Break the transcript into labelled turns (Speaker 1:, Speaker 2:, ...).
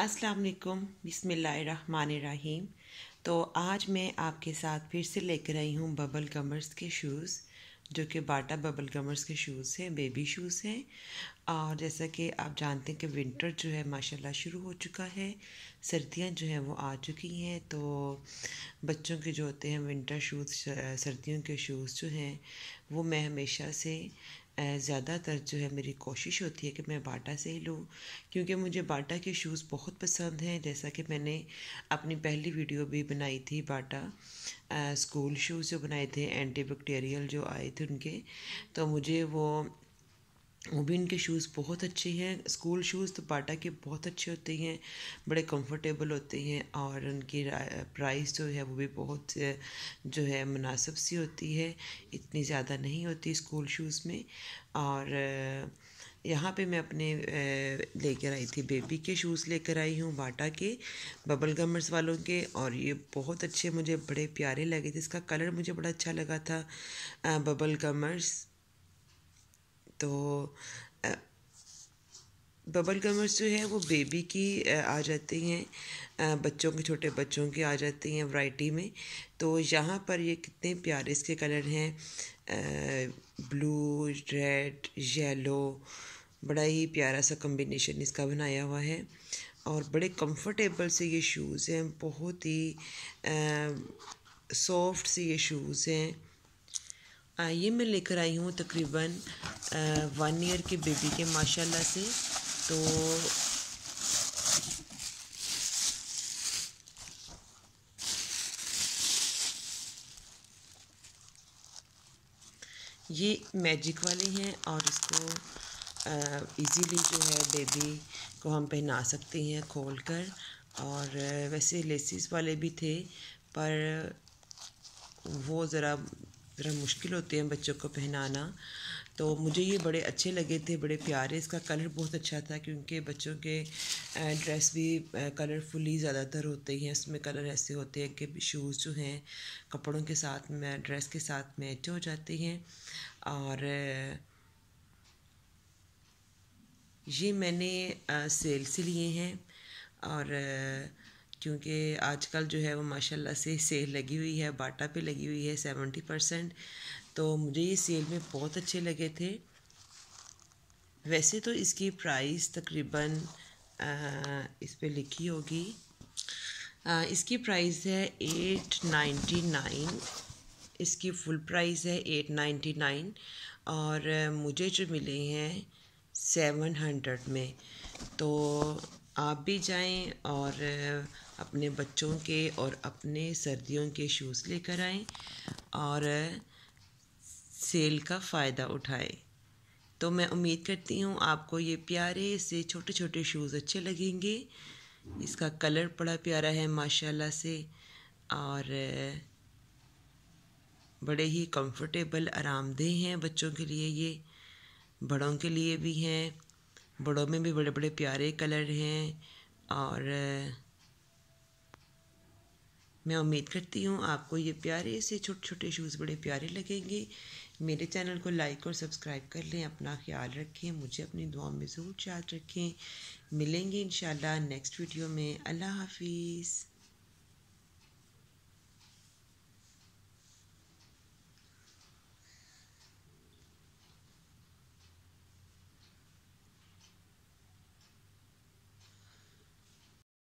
Speaker 1: अस्सलाम वालेकुम रहीम तो आज मैं आपके साथ फिर से लेकर आई हूँ बबल गमर्स के शूज़ जो कि बाटा बबल गमर्स के शूज़ हैं बेबी शूज़ हैं और जैसा कि आप जानते हैं कि विंटर जो है माशाल्लाह शुरू हो चुका है सर्दियाँ जो हैं वो आ चुकी हैं तो बच्चों के जो होते हैं विंटर शूज़ सर्दियों के शूज़ जो हैं वो मैं हमेशा से ज़्यादातर जो है मेरी कोशिश होती है कि मैं बाटा से ही लूँ क्योंकि मुझे बाटा के शूज़ बहुत पसंद हैं जैसा कि मैंने अपनी पहली वीडियो भी बनाई थी बाटा स्कूल शूज़ जो बनाए थे एंटी बैक्टीरियल जो आए थे उनके तो मुझे वो वो भी इनके शूज़ बहुत अच्छे हैं स्कूल शूज़ तो बाटा के बहुत अच्छे होते हैं बड़े कंफर्टेबल होते हैं और उनकी प्राइस जो है वो भी बहुत जो है मुनासिब सी होती है इतनी ज़्यादा नहीं होती स्कूल शूज़ में और यहाँ पे मैं अपने लेकर आई थी बेबी के शूज़ लेकर आई हूँ बाटा के बबल गमर्स वालों के और ये बहुत अच्छे मुझे बड़े प्यारे लगे थे इसका कलर मुझे बड़ा अच्छा लगा था बबल गमर्स तो बबल गमर्स जो है वो बेबी की आ जाती हैं बच्चों के छोटे बच्चों की आ जाती हैं वाइटी में तो यहाँ पर ये कितने प्यारे इसके कलर हैं ब्लू रेड येलो बड़ा ही प्यारा सा कम्बिनेशन इसका बनाया हुआ है और बड़े कंफर्टेबल से ये शूज़ हैं बहुत ही सॉफ्ट से ये शूज़ हैं ये मैं लेकर आई हूँ तकरीबन वन ईयर के बेबी के माशाल्लाह से तो ये मैजिक वाले हैं और इसको इजीली जो है बेबी को हम पहना सकते हैं खोल कर और वैसे लेसिस वाले भी थे पर वो ज़रा ज़रा मुश्किल होते हैं बच्चों को पहनाना तो मुझे ये बड़े अच्छे लगे थे बड़े प्यारे इसका कलर बहुत अच्छा था क्योंकि बच्चों के ड्रेस भी कलरफुली ज़्यादातर होते हैं उसमें कलर ऐसे होते हैं कि शूज़ जो हैं कपड़ों के साथ में ड्रेस के साथ मैच हो जाते हैं और ये मैंने सेल से लिए हैं और क्योंकि आजकल जो है वो माशाल्लाह से सेल लगी हुई है बाटा पे लगी हुई है सेवेंटी परसेंट तो मुझे ये सेल में बहुत अच्छे लगे थे वैसे तो इसकी प्राइस तकरीबन इस पर लिखी होगी आ, इसकी प्राइस है एट नाइन्टी नाइन इसकी फुल प्राइस है एट नाइन्टी नाइन और मुझे जो मिले हैं सेवन हंड्रेड में तो आप भी जाएं और अपने बच्चों के और अपने सर्दियों के शूज़ लेकर आएं और सेल का फ़ायदा उठाएं तो मैं उम्मीद करती हूँ आपको ये प्यारे से छोटे छोटे शूज़ अच्छे लगेंगे इसका कलर बड़ा प्यारा है माशाल्लाह से और बड़े ही कंफर्टेबल आरामदेह हैं बच्चों के लिए ये बड़ों के लिए भी हैं बड़ों में भी बड़े बड़े प्यारे कलर हैं और मैं उम्मीद करती हूँ आपको ये प्यारे से छोटे छोटे शूज़ बड़े प्यारे लगेंगे मेरे चैनल को लाइक और सब्सक्राइब कर लें अपना ख्याल रखें मुझे अपनी दुआ में ज़रूर याद रखें मिलेंगे इन नेक्स्ट वीडियो में अल्लाह हाफिज़